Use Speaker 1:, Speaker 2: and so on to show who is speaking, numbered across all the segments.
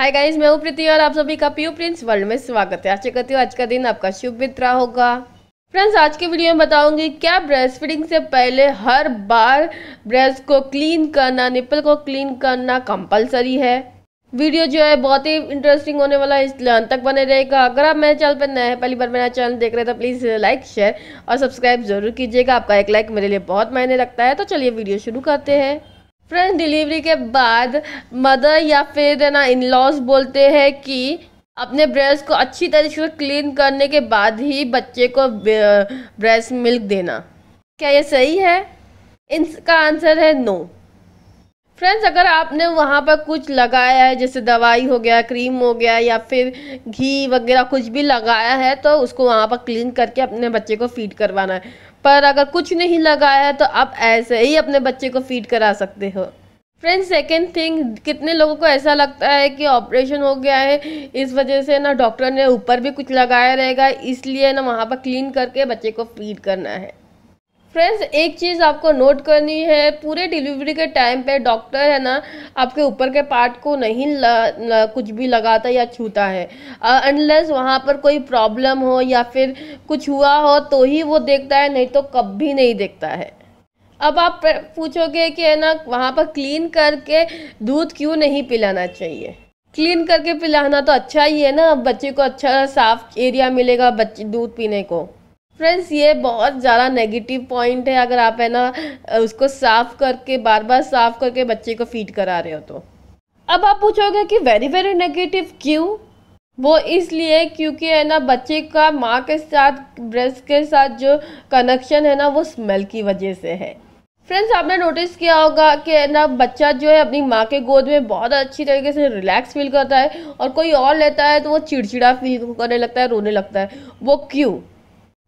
Speaker 1: hi guys मैं हूँ प्रीति और आप सभी का पीयू प्रिंस वर्ल्ड में स्वागत है आशा करती हूँ आज का दिन आपका शुभ मित्रा होगा फ्रेंड्स आज के वीडियो में बताऊंगी क्या ब्रेस्ट फीडिंग से पहले हर बार ब्रेस्ट को क्लीन करना निपल को क्लीन करना कंपलसरी है वीडियो जो है बहुत ही इंटरेस्टिंग होने वाला है इस अंत तक बने रहेगा अगर आप मेरे चैनल पर नए हैं पहली बार मेरा चैनल देख रहे हैं तो प्लीज़ लाइक शेयर और सब्सक्राइब जरूर कीजिएगा आपका एक लाइक मेरे लिए बहुत मायने रखता है तो चलिए वीडियो शुरू करते हैं फ्रेंड डिलीवरी के बाद मदर या फिर ना इन लॉज बोलते हैं कि अपने ब्रेस्ट को अच्छी तरीके से क्लीन करने के बाद ही बच्चे को ब्रेस्ट मिल्क देना क्या ये सही है इसका आंसर है नो फ्रेंड्स अगर आपने वहाँ पर कुछ लगाया है जैसे दवाई हो गया क्रीम हो गया या फिर घी वगैरह कुछ भी लगाया है तो उसको वहाँ पर क्लीन करके अपने बच्चे को फीड करवाना है पर अगर कुछ नहीं लगाया है तो आप ऐसे ही अपने बच्चे को फीड करा सकते हो फ्रेंड्स सेकेंड थिंग कितने लोगों को ऐसा लगता है कि ऑपरेशन हो गया है इस वजह से ना डॉक्टर ने ऊपर भी कुछ लगाया रहेगा इसलिए ना वहाँ पर क्लीन करके बच्चे को फीड करना है फ्रेंड्स एक चीज़ आपको नोट करनी है पूरे डिलीवरी के टाइम पे डॉक्टर है ना आपके ऊपर के पार्ट को नहीं ल, ल, कुछ भी लगाता या छूता है अनलेस वहाँ पर कोई प्रॉब्लम हो या फिर कुछ हुआ हो तो ही वो देखता है नहीं तो कभी नहीं देखता है अब आप पूछोगे कि है ना वहाँ पर क्लीन करके दूध क्यों नहीं पिलाना चाहिए क्लीन करके पिलाना तो अच्छा ही है ना बच्चे को अच्छा साफ एरिया मिलेगा बच्चे दूध पीने को फ्रेंड्स ये बहुत ज़्यादा नेगेटिव पॉइंट है अगर आप है ना उसको साफ़ करके बार बार साफ़ करके बच्चे को फीड करा रहे हो तो अब आप पूछोगे कि वेरी वेरी नेगेटिव क्यों वो इसलिए क्योंकि है ना बच्चे का माँ के साथ ब्रेस्ट के साथ जो कनेक्शन है ना वो स्मेल की वजह से है फ्रेंड्स आपने नोटिस किया होगा कि ना बच्चा जो है अपनी माँ के गोद में बहुत अच्छी तरीके से रिलैक्स फील करता है और कोई और लेता है तो वो चिड़चिड़ा फील करने लगता है रोने लगता है वो क्यों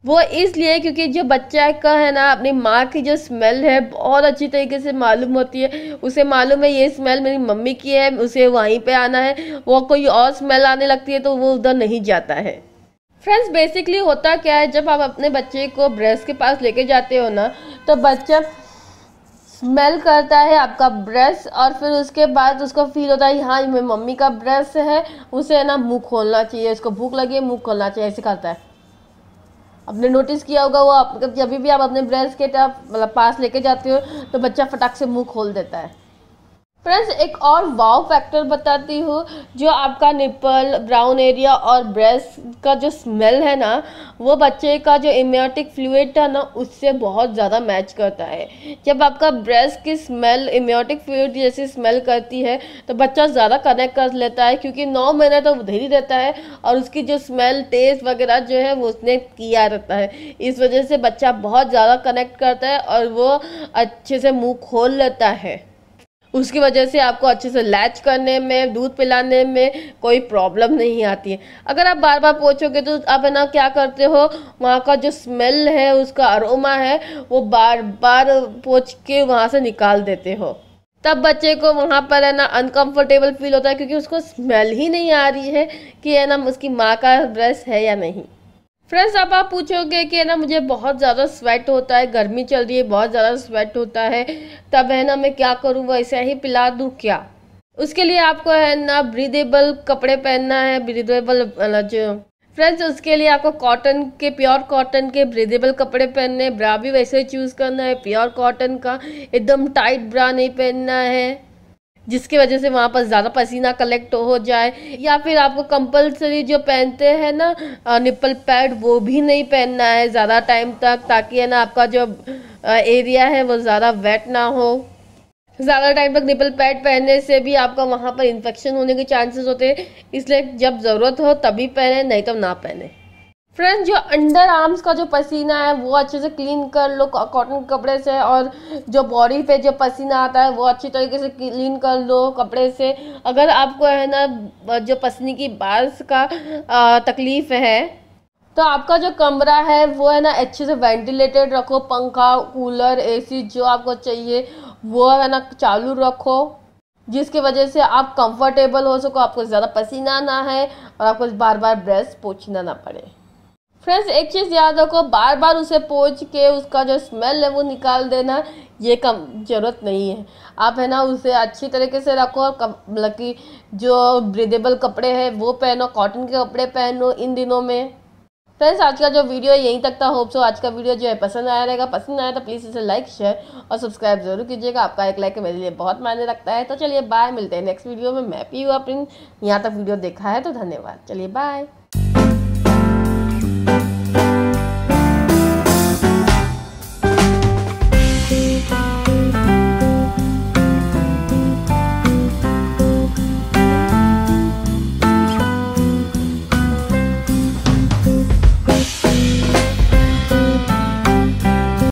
Speaker 1: वो इसलिए क्योंकि जो बच्चा का है ना अपनी माँ की जो स्मेल है बहुत अच्छी तरीके से मालूम होती है उसे मालूम है ये स्मेल मेरी मम्मी की है उसे वहीं पे आना है वो कोई और स्मेल आने लगती है तो वो उधर नहीं जाता है फ्रेंड्स बेसिकली होता क्या है जब आप अपने बच्चे को ब्रेस्ट के पास लेके जाते हो ना तो बच्चा स्मेल करता है आपका ब्रेस्ट और फिर उसके बाद उसको फील होता है हाँ मेरी मम्मी का ब्रेस्ट है उसे ना मुँह खोलना चाहिए उसको भूख लगी मुँह खोलना चाहिए ऐसे करता है आपने नोटिस किया होगा वो आप जब भी आप अपने ब्रेस्ट के मतलब पास लेके जाते हो तो बच्चा फटाक से मुंह खोल देता है फ्रेंड्स एक और वाव फैक्टर बताती हूँ जो आपका निपल ब्राउन एरिया और ब्रेस्ट का जो स्मेल है ना वो बच्चे का जो इम्योटिक फ्लूड था ना उससे बहुत ज़्यादा मैच करता है जब आपका ब्रेस्ट की स्मेल इम्योटिक फ्लूड जैसी स्मेल करती है तो बच्चा ज़्यादा कनेक्ट कर लेता है क्योंकि नौ महीने तो उधर ही रहता है और उसकी जो स्मेल टेस्ट वगैरह जो है वो उसने किया रहता है इस वजह से बच्चा बहुत ज़्यादा कनेक्ट करता है और वो अच्छे से मुँह खोल लेता है उसकी वजह से आपको अच्छे से लैच करने में दूध पिलाने में कोई प्रॉब्लम नहीं आती है अगर आप बार बार पोछोगे तो आप है ना क्या करते हो वहाँ का जो स्मेल है उसका अरोमा है वो बार बार पोछ के वहाँ से निकाल देते हो तब बच्चे को वहाँ पर है ना अनकंफर्टेबल फील होता है क्योंकि उसको स्मेल ही नहीं आ रही है कि है ना उसकी माँ का ब्रश है या नहीं फ्रेंड्स अब आप पूछोगे कि है ना मुझे बहुत ज़्यादा स्वेट होता है गर्मी चल रही है बहुत ज़्यादा स्वेट होता है तब है ना मैं क्या करूँ वैसे ही पिला दूँ क्या उसके लिए आपको है ना ब्रीदेबल कपड़े पहनना है ब्रीदेबल जो फ्रेंड्स उसके लिए आपको कॉटन के प्योर कॉटन के ब्रीदेबल कपड़े पहनने ब्रा भी वैसे चूज़ करना है प्योर कॉटन का एकदम टाइट ब्रा नहीं पहनना है जिसकी वजह से वहाँ पर ज़्यादा पसीना कलेक्ट हो जाए या फिर आपको कंपलसरी जो पहनते हैं ना निप्पल पैड वो भी नहीं पहनना है ज़्यादा टाइम तक ताकि है ना आपका जो एरिया है वो ज़्यादा वेट ना हो ज़्यादा टाइम तक निपल पैड पहनने से भी आपका वहाँ पर इन्फेक्शन होने के चांसेस होते हैं इसलिए जब ज़रूरत हो तभी पहने नहीं तो ना पहने फ्रेंड्स जो अंडर आर्म्स का जो पसीना है वो अच्छे से क्लीन कर लो कॉटन कपड़े से और जो बॉडी पे जो पसीना आता है वो अच्छी तरीके से क्लीन कर लो कपड़े से अगर आपको है ना जो पसीने की बारिश का तकलीफ़ है तो आपका जो कमरा है वो है ना अच्छे से वेंटिलेटेड रखो पंखा कूलर एसी जो आपको चाहिए वो है ना चालू रखो जिसकी वजह से आप कंफर्टेबल हो सको आपको ज़्यादा पसीना ना है और आपको बार बार ब्रेस पोछना ना पड़े फ्रेंड्स एक चीज़ याद रखो बार बार उसे पोच के उसका जो स्मेल है वो निकाल देना ये कम ज़रूरत नहीं है आप है ना उसे अच्छी तरीके से रखो और मतलब कि जो ब्रिदेबल कपड़े हैं वो पहनो कॉटन के कपड़े पहनो इन दिनों में फ्रेंड्स आज का जो वीडियो है यहीं तक था होप सो आज का वीडियो जो है पसंद आया रहेगा पसंद आया तो प्लीज़ इसे लाइक शेयर और सब्सक्राइब जरूर कीजिएगा आपका एक लाइक मेरे लिए बहुत मायने रखता है तो चलिए बाय मिलते हैं नेक्स्ट वीडियो में मैं पी हूँ अपनी यहाँ तक वीडियो देखा है तो धन्यवाद चलिए बाय